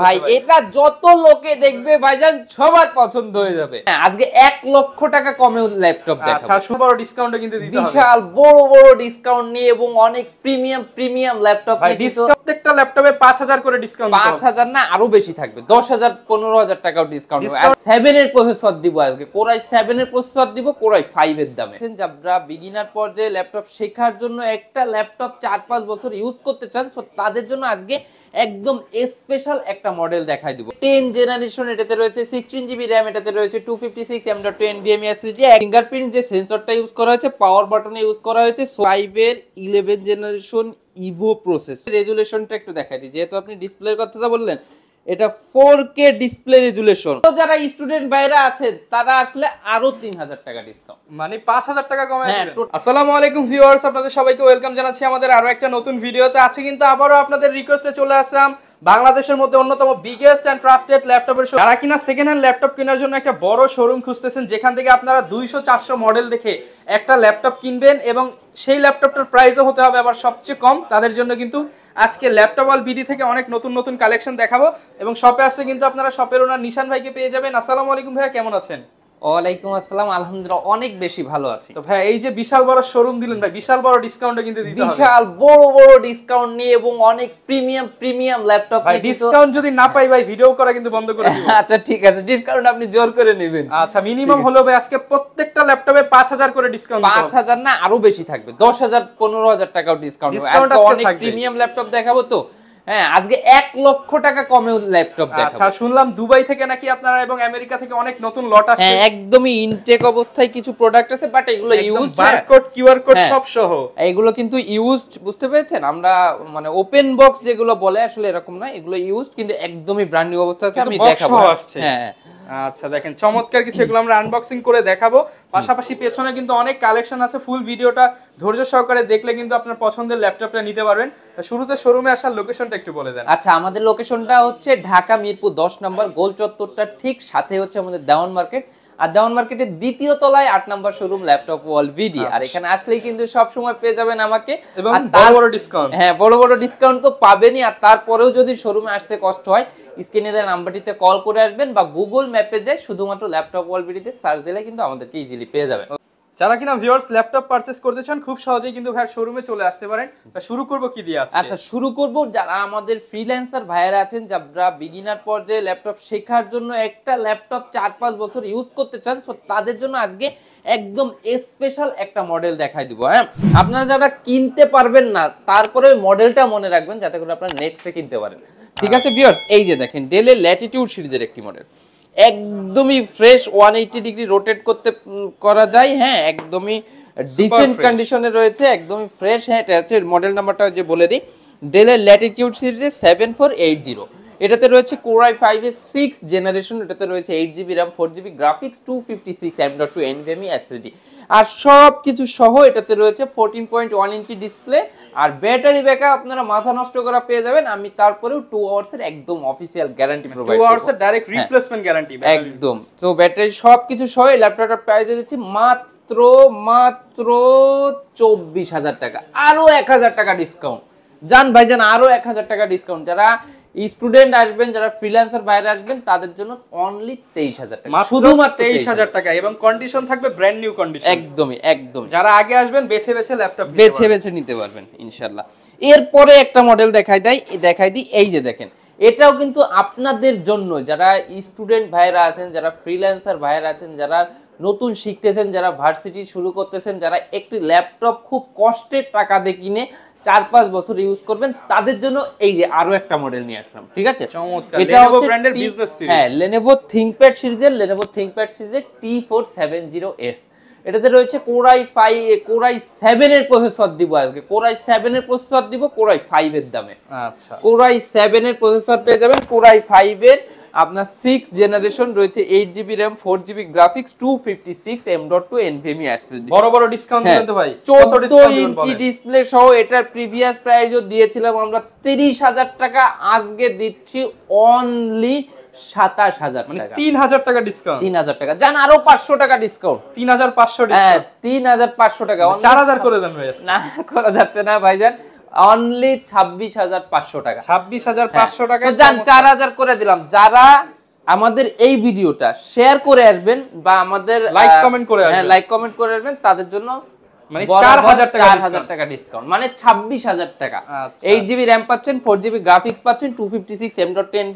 ভাই এটা যত লোকে দেখবে ভাইজান সবার পছন্দ হয়ে যাবে হ্যাঁ, আজকে এক লক্ষ টাকা কমে ল্যাপটপ আচ্ছা, বিশাল বড় বড় ডিসকাউন্ট নিয়ে এবং অনেক প্রিমিয়াম প্রিমিয়াম ল্যাপটপ প্রত্যেকটা ল্যাপটপে করে ডিসকাউন্ট না আরো বেশি থাকবে টাকাও ডিসকাউন্ট এর প্রসেসর দিব আজকে কোরাই সেভেন এর প্রসেসর দিব কোরাই ফাইভ এর দামে যারা বিগিনার পর্যায়ে ল্যাপটপ শেখার জন্য একটা ল্যাপটপ চার পাঁচ বছর ইউজ করতে চান তাদের জন্য আজকে একদম স্পেশাল একটা মডেল দেখাই দিব টেন জেনারেশন এটাতে রয়েছে সিক্সটিন জিবি র্যাম এটাতে রয়েছে two fifty six M dot two এন বিএম এসএসডি যে সেন্সরটা ইউজ করা হয়েছে পাওয়ার বাটনে ইউজ করা হয়েছে সোয়াইভের ইলেভেন জেনারেশন ইভো প্রসেস রেজুলেশনটা একটু দেখাই দিই যেহেতু আপনি ডিসপ্লের কথাটা বললেন এটা ফোর কে ডিসপ্লে রেজুলেশন যারা স্টুডেন্ট বাইরে আছেন তারা আসলে আরো তিন হাজার টাকা ডিসকাউন্ট মানে পাঁচ হাজার টাকা কমে হ্যাঁ, আসসালামু আলাইকুম ভিউয়ার্স আপনাদের সবাইকে ওয়েলকাম জানাচ্ছি আমাদের আরো একটা নতুন ভিডিওতে আছে কিন্তু আবারও আপনাদের রিকোয়েস্টে চলে আসলাম বাংলাদেশের মধ্যে অন্যতম বিগেস্ট অ্যান্ড ট্রাস্টেড ল্যাপটপের যারা কিনা সেকেন্ড হ্যান্ড ল্যাপটপ কেনার জন্য একটা বড় শোরুম খুঁজতেছেন যেখান থেকে আপনারা দুইশো চারশো মডেল দেখে একটা ল্যাপটপ কিনবেন এবং সেই ল্যাপটপটার প্রাইসও হতে হবে আবার সবচেয়ে কম তাদের জন্য কিন্তু আজকে ল্যাপটপ অল বিডি থেকে অনেক নতুন নতুন কালেকশন দেখাবো এবং শপে আসছে কিন্তু আপনারা শপের ওনার নিশান ভাইকে পেয়ে যাবেন আসসালামু আলাইকুম ভাইয়া কেমন আছেন ওয়ালাইকুম আসসালাম আলহামদুলিল্লাহ অনেক বেশি ভালো আছি তো ভাই এই যে বিশাল বড় শোরুম দিলেন ভাই বিশাল বড় ডিসকাউন্টে কিন্তু দিতে বিশাল বড় বড় ডিসকাউন্ট নিয়ে এবং অনেক প্রিমিয়াম প্রিমিয়াম ল্যাপটপ ভাই ডিসকাউন্ট যদি না পাই ভাই ভিডিও করা কিন্তু বন্ধ করে দিব আচ্ছা ঠিক আছে ডিসকাউন্ট আপনি জোর করে নেবেন আচ্ছা মিনিমাম হলো ভাই আজকে প্রত্যেকটা ল্যাপটপে 5000 করে ডিসকাউন্ট 5000 না আরো বেশি থাকবে 10000 15000 টাকাও ডিসকাউন্ট হবে আজকে অনেক প্রিমিয়াম ল্যাপটপ দেখাবো তো হ্যাঁ আজকে এক লক্ষ টাকা কমেও ল্যাপটপ আচ্ছা শুনলাম দুবাই থেকে নাকি আমেরিকা থেকে অনেক নতুন লট আসছে হ্যাঁ, অবস্থায় কিছু প্রোডাক্ট আছে হ্যাঁ। হ্যাঁ। বুঝতে পেরেছেন আমরা ওপেন মানে, বক্স যেগুলো বলে আসলে এরকম একদমই অবস্থা আছে আচ্ছা দেখেন চমৎকার কিছু এগুলো আমরা করে পাশাপাশি পেছনে কিন্তু অনেক কালেকশন আছে ফুল ভিডিওটা ধৈর্য সহকারে দেখলে কিন্তু আপনার পছন্দের ল্যাপটপটা নিতে পারবেন শুরুতে শোরুমে আসার লোকেশন লোকেশনটা একটু বলে দেন আচ্ছা আমাদের লোকেশনটা হচ্ছে ঢাকা মিরপুর দশ নম্বর গোল চত্বরটা ঠিক সাথে হচ্ছে আমাদের দেওয়ান মার্কেট আর দেওয়ান মার্কেটের দ্বিতীয় তলায় আট নম্বর শোরুম ল্যাপটপ ওয়াল ভিডি আর এখানে আসলেই কিন্তু সব সময় পেয়ে যাবেন আমাকে আর তার বড় ডিসকাউন্ট হ্যাঁ বড় বড় ডিসকাউন্ট তো পাবেনই আর তারপরেও যদি শোরুমে আসতে কষ্ট হয় স্ক্রিনে দেওয়া নাম্বারটিতে কল করে আসবেন বা গুগল ম্যাপে যে শুধুমাত্র ল্যাপটপ ওয়াল ভিডিতে সার্চ দিলে কিন্তু আমাদেরকে ইজিলি পেয়ে যাবেন যারা কিনা ভিউয়ার্স ল্যাপটপ পারচেজ করতে চান খুব সহজেই কিন্তু ভাই শোরুমে চলে আসতে পারেন শুরু করব কি দিয়ে আজকে আচ্ছা শুরু করব যারা আমাদের ফ্রিল্যান্সার ভাইরা আছেন যারা বিগিনার পর্যায়ে ল্যাপটপ শেখার জন্য একটা ল্যাপটপ চার পাঁচ বছর ইউজ করতে চান তাদের জন্য আজকে একদম স্পেশাল একটা মডেল দেখাই দিব হ্যাঁ আপনারা যারা কিনতে পারবেন না তারপরে মডেলটা মনে রাখবেন যাতে করে আপনারা নেক্সটে কিনতে পারেন ঠিক আছে ভিউয়ার্স আচ্ছা। এই যে দেখেন ডেলের ল্যাটিটিউড সিরিজের একটি মডেল একদমই fresh one eighty degree rotate করতে করা যায় হ্যাঁ একদমই ডিসেন্ট কন্ডিশনে রয়েছে একদমই ফ্রেশ হ্যাঁ এটা হচ্ছে মডেল নাম্বারটা যে বলে দিই ডেলের ল্যাটিটিউড সিরিজে সেভেন ফোর এইট জিরো এটাতে রয়েছে কোরআই ফাইভ এর সিক্স জেনারেশন এটাতে রয়েছে eight GB RAM four GB graphics two fifty six M dot two NVMe SSD আর সব কিছু সহ এটাতে রয়েছে fourteen point one inch display আর ব্যাটারি ব্যাকআপ আপনারা মাথা নষ্ট করা পেয়ে যাবেন আমি তারপরেও 2 আওয়ার্স এর একদম অফিশিয়াল গ্যারান্টি প্রোভাইড 2 আওয়ার্স এর ডাইরেক্ট রিপ্লেসমেন্ট গ্যারান্টি একদম সো ব্যাটারি সবকিছু সহ ল্যাপটপটার প্রাইস দিচ্ছি মাত্র মাত্র 24000 টাকা আরো 1000 টাকা ডিসকাউন্ট জান ভাইজান আরো 1000 টাকা ডিসকাউন্ট যারা স্টুডেন্ট আসবেন যারা ফ্রিল্যান্সার বাইরে আসবেন তাদের জন্য অনলি তেইশ হাজার টাকা শুধুমাত্র তেইশ হাজার টাকা এবং কন্ডিশন থাকবে ব্র্যান্ড নিউ কন্ডিশন একদমই একদম যারা আগে আসবেন বেছে বেছে ল্যাপটপ বেছে বেছে নিতে পারবেন ইনশাল্লাহ এরপরে একটা মডেল দেখাই দেয় দেখাই দিই এই যে দেখেন এটাও কিন্তু আপনাদের জন্য যারা স্টুডেন্ট ভাইয়েরা আছেন যারা ফ্রিল্যান্সার ভাইরা আছেন যারা নতুন শিখতেছেন যারা ভার্সিটি শুরু করতেছেন যারা একটি ল্যাপটপ খুব কষ্টের টাকা দিয়ে কিনে চার পাঁচ বছর ইউজ করবেন তাদের জন্য এই যে আরো একটা মডেল নিয়ে আসলাম ঠিক আছে এটা হচ্ছে ব্র্যান্ডের বিজনেস সিরিজ হ্যাঁ Lenovo ThinkPad সিরিজের Lenovo ThinkPad সিরিজের T470S এটাতে রয়েছে কোরাই ফাই কোরাই সেভেন এর প্রসেসর দিব আজকে কোরাই সেভেন এর প্রসেসর দিব কোরাই ফাইভ এর দামে আচ্ছা কোরাই সেভেন এর প্রসেসর পেয়ে যাবেন কোরাই ফাইভ এর আপনার সিক্স জেনারেশন রয়েছে eight GB RAM four GB graphics two fifty six M dot two NVMe SSD বড় বড় ডিসকাউন্ট হ্যাঁ। ভাই চৌদ্দ ইঞ্চি ডিসপ্লে সহ এটার প্রিভিয়াস প্রাইসও দিয়েছিলাম আমরা তিরিশ হাজার টাকা আজকে দিচ্ছি অনলি সাতাশ হাজার মানে তিন হাজার টাকা ডিসকাউন্ট তিন হাজার টাকা যান আরো পাঁচশো টাকা ডিসকাউন্ট তিন হাজার পাঁচশো হ্যাঁ, তিন হাজার পাঁচশো টাকা মানে চার হাজার করে দেন না করা যাচ্ছে না ভাইজান অনলি ছাব্বিশ হাজার পাঁচশো টাকা ছাব্বিশ হাজার পাঁচশো হ্যাঁ। টাকা চার হাজার করে দিলাম যারা আমাদের এই ভিডিওটা শেয়ার করে আসবেন বা আমাদের লাইক কমেন্ট করে হ্যাঁ লাইক কমেন্ট করে আসবেন তাদের জন্য মানে হাজার টাকা ডিসকাউন্ট মানে ছাব্বিশ হাজার টাকা এইট জিবি র্যাম পাচ্ছেন ফোর জিবি গ্রাফিক্স পাচ্ছেন two fifty six M dot ten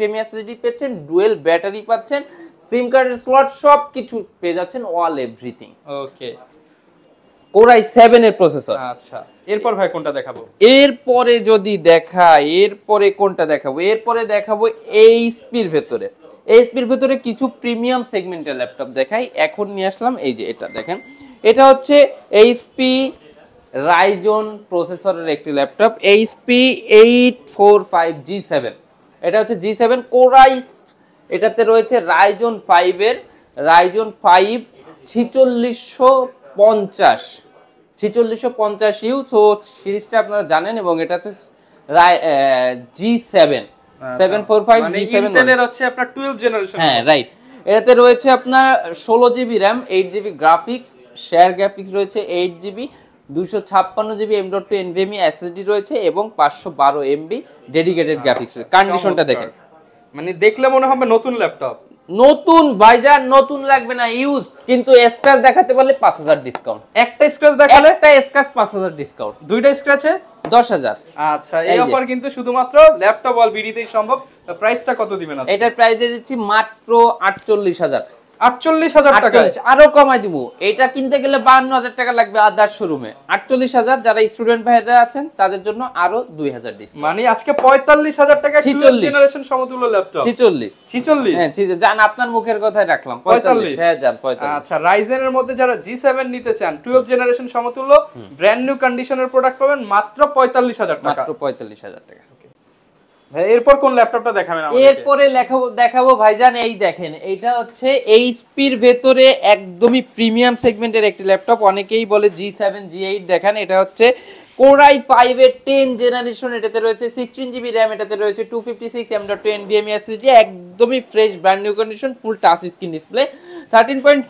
পাচ্ছেন ডুয়েল ব্যাটারি পাচ্ছেন সিম কার্ডের স্লট সব কিছু পেয়ে যাচ্ছেন অল এভরিথিং ওকে কোরাই 7 এর প্রসেসর আচ্ছা এরপর ভাই কোনটা দেখাবো এরপরে যদি দেখা এরপরে কোনটা দেখাবো এরপরে দেখাবো এইচপির ভেতরে স্পির ভেতরে কিছু প্রিমিয়াম সেগমেন্টের ল্যাপটপ দেখাই এখন নিয়ে আসলাম এই যে এটা দেখেন এটা হচ্ছে এইচপি রাইজন প্রসেসরের একটি laptop HP eight four five G seven এটা হচ্ছে জি সেভেন কোরাই এটাতে রয়েছে রাইজন ফাইভের রাইজন ফাইভ ছিচল্লিশশো পঞ্চাশ ছেচল্লিশশো পঞ্চাশ ইউ সো সিরিজটা আপনারা জানেন এবং এটা হচ্ছে G seven seven four five G seven হচ্ছে আপনার টুয়েলভ জেনারেশন হ্যাঁ রাইট এটাতে রয়েছে আপনার ষোলো GB RAM eight GB graphics share graphics রয়েছে এইট জিবি দুশো ছাপ্পান্ন GB M dot two NVMe SSD রয়েছে এবং পাঁচশো বারো এমবি ডেডিকেটেড গ্রাফিক্স কন্ডিশনটা দেখেন মানে দেখলে মনে হবে নতুন ল্যাপটপ নতুন ভাইজার নতুন লাগবে না ইউজ কিন্তু স্ক্র্যাচ দেখাতে পারলে 5000 ডিসকাউন্ট একটা স্ক্র্যাচ দেখালে একটা স্ক্র্যাচ 5000 ডিসকাউন্ট দুইটা স্ক্র্যাচে 10000 আচ্ছা এই অফার কিন্তু শুধুমাত্র ল্যাপটপ অল বিডিতেই সম্ভব প্রাইসটা কত দিবেন আপনি এটার প্রাইস দিয়ে দিচ্ছি মাত্র 48000 আটচল্লিশ হাজার টাকা আরো এটা কিনতে গেলে বাহান্ন হাজার টাকা লাগবে আটচল্লিশ হাজার যারা স্টুডেন্ট তাদের জন্য আরো দুই হাজার মানে পঁয়তাল্লিশ হাজার টাকা জেনারেশন হ্যাঁ, যান আপনার মুখের কথা রাখলাম পঁয়তাল্লিশ হ্যাঁ রাইজেনের আচ্ছা, মধ্যে যারা জি সেভেন নিতে চান টুয়েলভ জেনারেশন সমতুল্য ব্র্যান্ড নিউ কন্ডিশনের প্রোডাক্ট পাবেন মাত্র পঁয়তাল্লিশ হাজার টাকা মাত্র পঁয়তাল্লিশ হাজার টাকা এরপর কোন ল্যাপটপটা দেখাবেন এরপরে দেখাবো ভাইজান এই দেখেন এটা হচ্ছে এইচপির ভেতরে একদমই প্রিমিয়াম সেগমেন্টের একটি ল্যাপটপ অনেকেই বলে জি সেভেন জি এইট দেখেন এটা হচ্ছে কোরাই ফাইভের টেন জেনারেশন এটাতে রয়েছে সিক্সটিন জিবি র্যাম এটাতে রয়েছে two fifty six M dot two এন বিএম এসএসডি একদমই fresh brand new condition full touch screen display thirteen point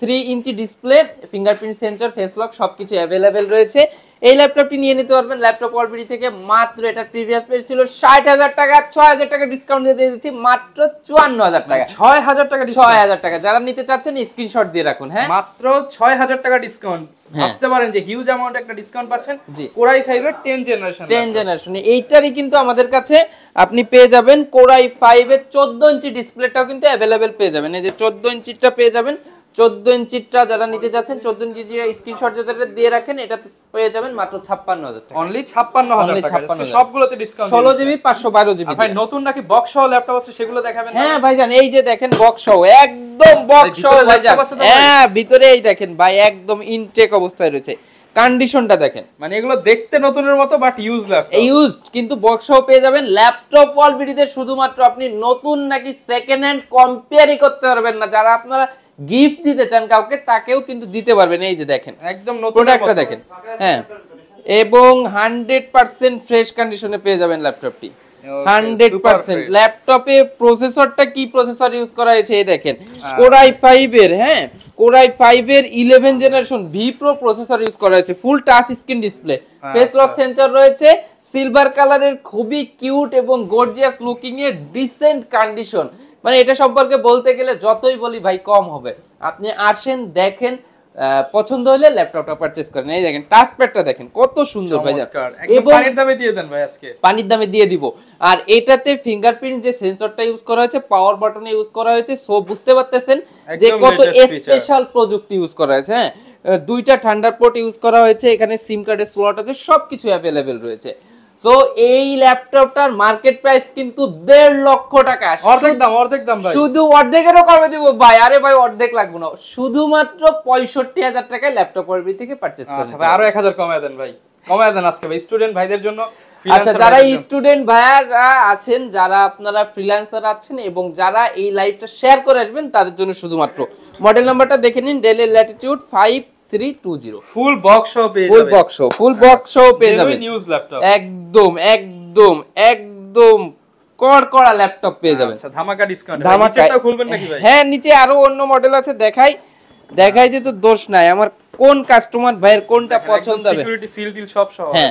three inch display fingerprint sensor face lock সবকিছু কিছু অ্যাভেলেবেল রয়েছে এই ল্যাপটপটি নিয়ে নিতে পারবেন ল্যাপটপ অলবিডি থেকে মাত্র এটার প্রিভিয়াস প্রাইস ছিল 60000 টাকা 6000 টাকা ডিসকাউন্ট দিয়ে দিয়েছি মাত্র 54000 টাকা 6000 মানে টাকা ছয় হাজার টাকা যারা নিতে চাচ্ছেন স্ক্রিনশট দিয়ে রাখুন হ্যাঁ মাত্র 6000 টাকা ডিসকাউন্ট হ্যাঁ। ভাবতে পারেন যে হিউজ অ্যামাউন্ট একটা ডিসকাউন্ট পাচ্ছেন কোরাই 5 এর 10 জেনারেশন 10 জেনারেশন এইটারই কিন্তু আমাদের কাছে আপনি পেয়ে যাবেন কোরাই 5 এর 14 ইঞ্চি ডিসপ্লেটাও কিন্তু अवेलेबल পেয়ে যাবেন এই যে 14 ইঞ্চিটা পেয়ে যাবেন চোদ্দ ইঞ্চিটা যারা নিতে চাচ্ছেন চোদ্দ ইঞ্চি স্ক্রিনশট যাদের দিয়ে রাখেন এটা হয়ে যাবেন মাত্র ছাপ্পান্ন হাজার অনলি ছাপ্পান্ন হাজার ছাপ্পান্ন আচ্ছা, সবগুলোতে ডিসকাউন্ট ষোলো জিবি পাঁচশো বারো জিবি ভাই নতুন নাকি বক্স সহ ল্যাপটপ আছে সেগুলো দেখাবেন হ্যাঁ ভাইজান এই যে দেখেন বক্স সহ একদম বক্স সহ হ্যাঁ ভিতরে এই দেখেন ভাই একদম ইনটেক অবস্থায় রয়েছে কন্ডিশনটা দেখেন মানে এগুলো দেখতে নতুনের মতো বাট ইউজ ইউজড কিন্তু বক্সও পেয়ে যাবেন ল্যাপটপ অলরেডিতে শুধুমাত্র আপনি নতুন নাকি সেকেন্ড হ্যান্ড কম্পেয়ারই করতে পারবেন না যারা আপনারা গিফট দিতে চান কাউকে তাকেও কিন্তু দিতে পারবেন এই যে দেখেন একদম প্রোডাক্টটা দেখেন হ্যাঁ এবং হান্ড্রেড পার্সেন্ট ফ্রেশ কন্ডিশনে পেয়ে যাবেন ল্যাপটপটি হান্ড্রেড ল্যাপটপে প্রসেসরটা কি প্রসেসর ইউজ করা হয়েছে এই দেখেন কোরাই হ্যাঁ। ফাইভ এর হ্যাঁ কোরাই ফাইভ এর eleven generation vPro processor use করা হয়েছে full touch screen display face lock sensor রয়েছে সিলভার কালারের খুবই কিউট এবং গর্জিয়াস লুকিং এর ডিসেন্ট কন্ডিশন মানে এটা সম্পর্কে বলতে গেলে যতই বলি ভাই কম হবে আপনি আসেন দেখেন পছন্দ হলে ল্যাপটপটা পারচেজ করেন এই দেখেন টাচ প্যাডটা দেখেন কত সুন্দর ভাই এবং পানির দামে দিয়ে দেন ভাই আজকে পানির দামে দিয়ে দিব আর এটাতে ফিঙ্গারপ্রিন্ট যে সেন্সরটা ইউজ করা হয়েছে পাওয়ার বাটনে ইউজ করা হয়েছে সব বুঝতে পারতেছেন যে কত স্পেশাল প্রযুক্তি ইউজ করা হয়েছে হ্যাঁ দুইটা ঠান্ডার পোর্ট ইউজ করা হয়েছে এখানে সিম কার্ডের স্লট আছে সবকিছু অ্যাভেলেবেল রয়েছে সো এই ল্যাপটপটার মার্কেট প্রাইস কিন্তু দেড় লক্ষ টাকা অর্ধেক দাম অর্ধেক দাম ভাই শুধু অর্ধেকেরও কমে দেবো ভাই আরে ভাই অর্ধেক লাগবো না শুধুমাত্র পঁয়ষট্টি হাজার টাকায় ল্যাপটপ পরবি থেকে পারচেস আচ্ছা ভাই আরো এক হাজার কমে দেন ভাই কমে দেন আজকে ভাই স্টুডেন্ট ভাইদের জন্য আচ্ছা যারা স্টুডেন্ট ভাইয়ারা আছেন যারা আপনারা ফ্রিল্যান্সার আছেন এবং যারা এই লাইভটা শেয়ার করে আসবেন তাদের জন্য শুধুমাত্র মডেল নাম্বারটা দেখে নিন ডেলের ল্যাটিটিউড ফাইভ ফুল বক্স একদম একদম একদম কড়কড়া আচ্ছা, ল্যাপটপ নিচে আরো অন্য মডেল আছে দেখাই দেখাই যে তো দোষ নাই আমার কোন কাস্টমার ভাইয়ের কোনটা পছন্দ হবে সব হ্যাঁ,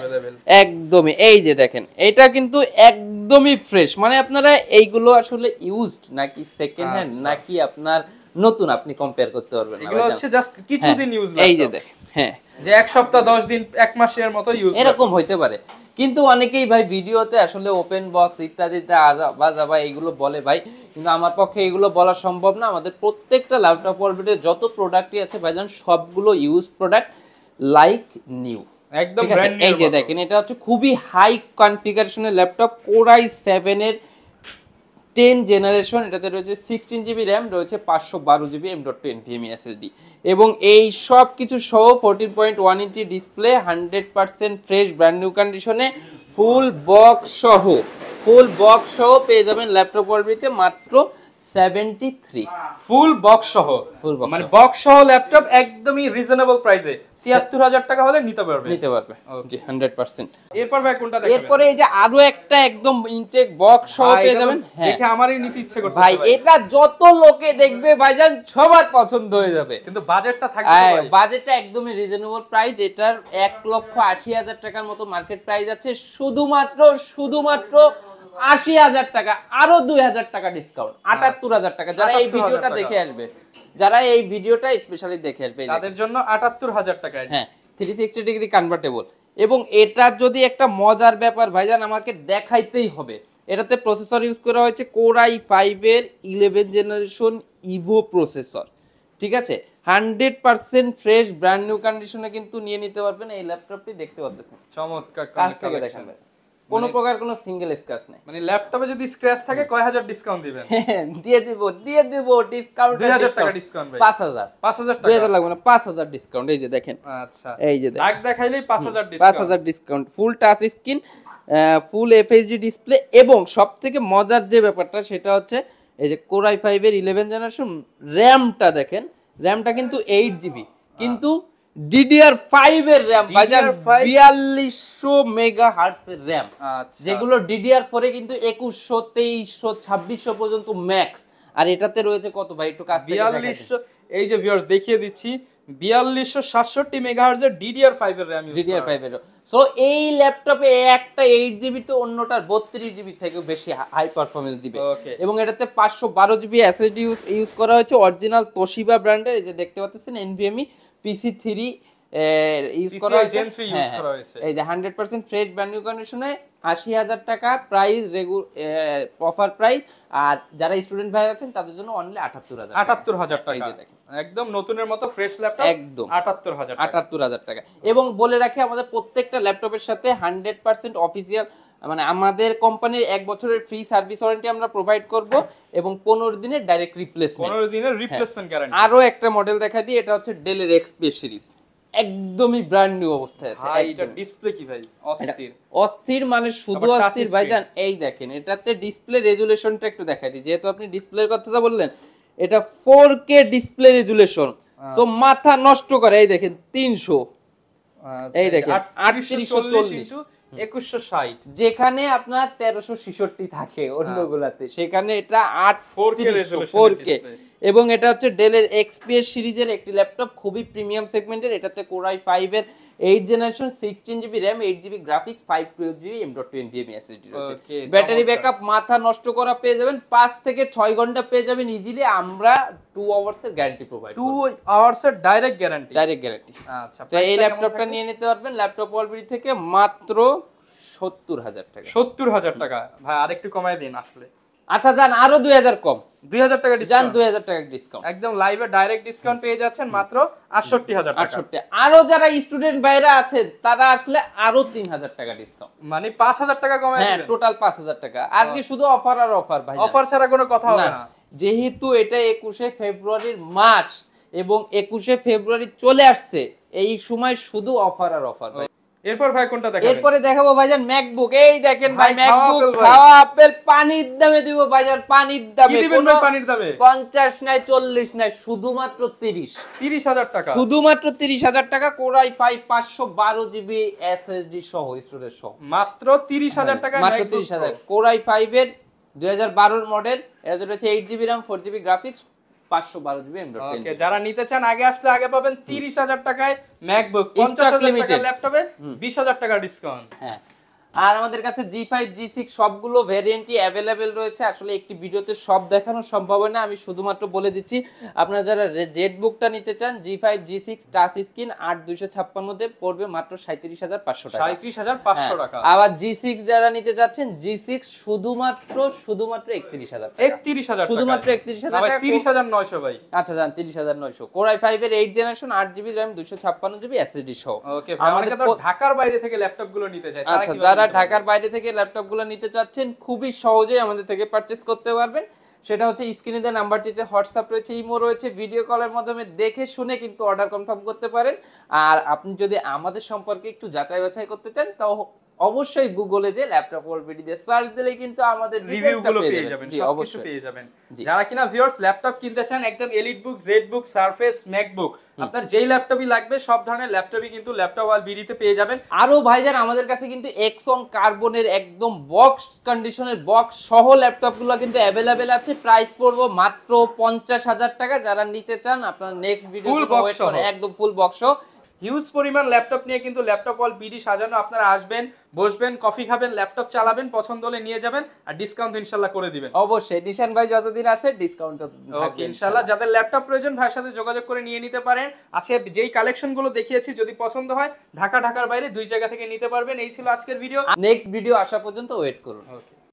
একদমই এই যে দেখেন এটা কিন্তু একদমই ফ্রেশ মানে আপনারা এইগুলো আসলে ইউজড নাকি সেকেন্ড আচ্ছা। হ্যান্ড নাকি আপনার নতুন আপনি কম্পেয়ার করতে পারবেন এগুলো হচ্ছে জাস্ট হ্যাঁ, কিছুদিন ইউজ এই যে দেখ হ্যাঁ যে এক সপ্তাহ 10 দিন এক মাসের মতো ইউজ এরকম হইতে পারে কিন্তু অনেকেই ভাই ভিডিওতে আসলে ওপেন বক্স ইত্যাদিতে বাজা ভাই এগুলো বলে ভাই কিন্তু আমার পক্ষে এগুলো বলা সম্ভব না আমাদের প্রত্যেকটা ল্যাপটপ অরবিটে যত প্রোডাক্টই আছে ভাইজান সবগুলো ইউজ প্রোডাক্ট লাইক নিউ একদম এই যে দেখেন এটা হচ্ছে খুবই হাই কনফিগারেশনের ল্যাপটপ কোরাই সেভেনের এর টেন জেনারেশন এটাতে রয়েছে সিক্সটিন জিবি র্যাম রয়েছে পাঁচশো বারো GB M dot twenty M SSD এবং এই সব কিছু সহ fourteen point one inch display hundred percent fresh brand new কন্ডিশনে ফুল বক্স সহ ফুল বক্স সহ পেয়ে যাবেন ল্যাপটপ ওয়ার্ল্ডবিতে মাত্র ফুল বক্স ল্যাপটপ একদম হ্যাঁ। নিতে ইচ্ছে ভাই এটা যত লোকে দেখবে ভাইজান সবার পছন্দ হয়ে যাবে কিন্তু বাজেটটা থাকবে বাজেটটা একদমই রিজনেবল প্রাইস এটার এক লক্ষ আশি হাজার টাকার মতো মার্কেট প্রাইস আছে শুধুমাত্র শুধুমাত্র আশি হাজার টাকা আরো দুই হাজার টাকা ডিসকাউন্ট আচ্ছা। আটাত্তর হাজার টাকা যারা এই ভিডিওটা দেখে আসবে যারা এই ভিডিওটা স্পেশালি দেখে আসবে তাদের জন্য আটাত্তর হাজার টাকা হ্যাঁ থ্রি সিক্সটি ডিগ্রি কনভার্টেবল এবং এটার যদি একটা মজার ব্যাপার ভাইজান আমাকে দেখাইতেই হবে এটাতে প্রসেসর ইউজ করা হয়েছে কোরাই ফাইভের ইলেভেন জেনারেশন ইভো প্রসেসর ঠিক আছে hundred percent fresh brand new কন্ডিশনে কিন্তু নিয়ে নিতে পারবেন এই ল্যাপটপটি দেখতে পাচ্ছেন চমৎকার কাছ কোনো মানে প্রকার কোনো সিঙ্গেল স্ক্র্যাচ নাই মানে ল্যাপটপে যদি স্ক্র্যাচ থাকে কয় হাজার ডিসকাউন্ট দিবেন হ্যাঁ, দিয়ে দিব দিয়ে দিব ডিসকাউন্ট 2000 টাকা ডিসকাউন্ট ভাই 5000 5000 টাকা 2000 লাগবে না 5000 ডিসকাউন্ট এই যে দেখেন আচ্ছা এই যে দাগ দেখাইলেই 5000 discount 5000 discount full touch screen full FHD display এবং সবথেকে মজার যে ব্যাপারটা সেটা হচ্ছে এই যে কোরাই 5 এর 11 জেনারেশন র‍্যামটা দেখেন র‍্যামটা কিন্তু 8 জিবি কিন্তু ডিডিআর ফাইভ এর বাজার বিয়াল্লিশশো মেগা এর আচ্ছা। যেগুলো ডিডিআর পরে কিন্তু একুশশো তেইশশো ছাব্বিশশো পর্যন্ত ম্যাক্স আর এটাতে রয়েছে কত ভাই একটু বিয়াল্লিশশো এই যে ভিউয়ার্স দেখিয়ে দিচ্ছি ডিডিআর ফাইভ এর ডিডিআর ফাইভ এর সো এই ল্যাপটপে একটা এইট জিবি তো অন্যটার বত্রিশ জিবি থেকে বেশি হাই পারফরমেন্স দিবে এবং এটাতে পাঁচশো বারো জিবি ইউজ ইউজ করা হয়েছে অরিজিনাল তোশিবা ব্র্যান্ডের এই যে দেখতে পাচ্ছেন এনভিএমই পিসি থ্রি ইউজ করা হয়েছে এই যে হান্ড্রেড পার্সেন্ট ফ্রেশ কন্ডিশনে আশি হাজার টাকা প্রাইস রেগু অফার প্রাইস আর যারা স্টুডেন্ট ভাই আছেন তাদের জন্য অনলি আটাত্তর হাজার আটাত্তর হাজার টাকা একদম নতুনের মতো ফ্রেশ ল্যাপটপ একদম আটাত্তর হাজার আটাত্তর হাজার টাকা এবং বলে রাখি আমাদের প্রত্যেকটা ল্যাপটপের সাথে হান্ড্রেড পার্সেন্ট অফিসিয়াল মানে আমাদের কোম্পানির এক বছরের ফ্রি সার্ভিস ওয়ারেন্টি আমরা প্রোভাইড করব এবং পনেরো দিনের ডাইরেক্ট রিপ্লেসমেন্ট পনেরো দিনের রিপ্লেসমেন্ট গ্যারান্টি আরও একটা মডেল দেখা দিই এটা হচ্ছে ডেলের এক্সপ্রেস সিরিজ একদমই ব্র্যান্ড নিউ অবস্থায় আছে এটা ডিসপ্লে কি ভাই অস্থির অস্থির মানে শুধু অস্থির জান এই দেখেন এটাতে ডিসপ্লে রেজুলেশনটা একটু দেখাই দিই যেহেতু আপনি ডিসপ্লের কথাটা বললেন এটা 4K ডিসপ্লে রেজুলেশন তো মাথা নষ্ট করে এই দেখেন 300 আচ্ছা, এই দেখেন 3840 একুশশো ষাট যেখানে আপনার তেরোশো ছিষট্টি থাকে আচ্ছা। অন্য গুলাতে সেখানে এটা আট ফোর কে ফোর কে এবং এটা হচ্ছে ডেলের এক্সপিএস সিরিজের একটি ল্যাপটপ খুবই প্রিমিয়াম সেগমেন্টের এটাতে কোরাই ফাইভ এর eight generation sixteen GB RAM eight GB graphics five twelve GB M dot twenty M SSD রয়েছে ব্যাটারি ব্যাকআপ মাথা নষ্ট করা পেয়ে যাবেন পাঁচ থেকে ছয় ঘন্টা পেয়ে যাবেন ইজিলি আমরা টু আওয়ার্স এর গ্যারান্টি প্রোভাইড টু আওয়ার্স এর ডাইরেক্ট গ্যারান্টি ডাইরেক্ট গ্যারান্টি আচ্ছা তো এই ল্যাপটপটা নিয়ে নিতে পারবেন ল্যাপটপ অলবিডি থেকে মাত্র সত্তর হাজার টাকা সত্তর হাজার টাকা ভাই আরেকটু কমায় দিন আসলে আচ্ছা যান আরো দুই হাজার কম দুই হাজার টাকা দুই হাজার টাকা ডিসকাউন্ট একদম লাইভে ডাইরেক্ট ডিসকাউন্ট পেয়ে যাচ্ছেন মাত্র আটষট্টি হাজার আটষট্টি আরো যারা স্টুডেন্ট আছে তারা আসলে আরো তিন হাজার টাকা ডিসকাউন্ট মানে পাঁচ হাজার টাকা কমে হ্যাঁ, টোটাল পাঁচ হাজার টাকা আজকে শুধু অফার আর অফার ভাই অফার ছাড়া কোনো কথা যেহেতু এটা একুশে ফেব্রুয়ারির মাস এবং একুশে ফেব্রুয়ারি চলে আসছে এই সময় শুধু অফার আর অফার এরপর ভাই কোনটা দেখাবেন এরপরে দেখাবো ভাইজান ম্যাকবুক এই দেখেন ভাই ম্যাকবুক খাওয়া আপেল পানির দামে দিব ভাইজান পানির দামে কি দিবেন পানির দামে 50 নাই 40 নাই শুধুমাত্র 30 30000 টাকা শুধুমাত্র 30000 টাকা কোরাই 5 512 জিবি এসএসডি সহ স্টোরেজ সহ মাত্র 30000 টাকা মাত্র 30000 কোরাই 5 এর 2012 এর মডেল এটা যেটা হচ্ছে 8 জিবি RAM 4 জিবি গ্রাফিক্স পাঁচশো বারো জিবি ওকে যারা নিতে চান আগে আসলে আগে পাবেন তিরিশ হাজার টাকায় ম্যাকবুক পঞ্চাশ হাজার টাকার ল্যাপটপে বিশ হাজার টাকা ডিসকাউন্ট হ্যাঁ আর আমাদের কাছে জি ফাইভ জি সিক্স সবগুলো ভ্যারিয়েন্টই অ্যাভেলেবেল রয়েছে আসলে একটি ভিডিওতে সব দেখানো সম্ভব হয় না আমি শুধুমাত্র বলে দিচ্ছি আপনারা যারা রেড বুকটা নিতে চান G five G six touch screen আট দুইশো ছাপ্পান্ন মধ্যে পড়বে মাত্র সাঁত্রিশ হাজার পাঁচশো টাকা সাঁত্রিশ হাজার পাঁচশো হ্যাঁ। টাকা আবার জি সিক্স যারা নিতে চাচ্ছেন জি সিক্স শুধুমাত্র শুধুমাত্র একত্রিশ হাজার একত্রিশ হাজার শুধুমাত্র একত্রিশ হাজার তিরিশ হাজার নয়শো ভাই আচ্ছা জান তিরিশ হাজার নয়শো কোরাই ফাইভ এর এইট জেনারেশন আট জিবি র্যাম দুইশো ছাপ্পান্ন জিবি এসএসডি সহ ওকে আমাদের ঢাকার বাইরে থেকে ল্যাপটপ গুলো নিতে চাই আচ্ছা যারা ঢাকার বাইরে থেকে ল্যাপটপ গুলো নিতে চাচ্ছেন খুবই সহজেই আমাদের থেকে পারচেস করতে পারবেন সেটা হচ্ছে স্ক্রিনে দেওয়া নাম্বারটিতে হোয়াটসঅ্যাপ রয়েছে ইমো রয়েছে ভিডিও কলের মাধ্যমে দেখে শুনে কিন্তু অর্ডার কনফার্ম করতে পারেন আর আপনি যদি আমাদের সম্পর্কে একটু যাচাই বাছাই করতে চান তাও অবশ্যই গুগলে যে ল্যাপটপ ওয়ার্ল্ড ভিডিও দিয়ে সার্চ দিলে কিন্তু আমাদের রিভিউ গুলো পেয়ে যাবেন সবকিছু পেয়ে যাবেন যারা কিনা ভিউয়ার্স ল্যাপটপ কিনতে চান একদম elite book Z book surface MacBook আপনার যেই ল্যাপটপই লাগবে সব ধরনের ল্যাপটপই কিন্তু ল্যাপটপ ওয়াল বিডিতে পেয়ে যাবেন আরো ভাইজান আমাদের কাছে কিন্তু এক্সন কার্বনের একদম বক্স কন্ডিশনের বক্স সহ ল্যাপটপগুলো কিন্তু अवेलेबल আছে প্রাইস পড়ব মাত্র পঞ্চাশ হাজার টাকা যারা নিতে চান আপনার নেক্সট ভিডিও ফুল বক্স একদম ফুল বক্স হিউজ পরিমাণ ল্যাপটপ নিয়ে কিন্তু ল্যাপটপ অল বিডি সাজানো আপনারা আসবেন বসবেন কফি খাবেন ল্যাপটপ চালাবেন পছন্দ হলে নিয়ে যাবেন আর ডিসকাউন্ট ইনশাল্লাহ করে দিবেন অবশ্যই নিশান ভাই যতদিন আছে ডিসকাউন্ট ওকে ইনশাল্লাহ যাদের ল্যাপটপ প্রয়োজন ভাইয়ের সাথে যোগাযোগ করে নিয়ে নিতে পারেন আছে যেই কালেকশনগুলো দেখিয়েছি যদি পছন্দ হয় ঢাকা ঢাকার বাইরে দুই জায়গা থেকে নিতে পারবেন এই ছিল আজকের ভিডিও নেক্সট ভিডিও আসা পর্যন্ত ওয়েট করুন ওকে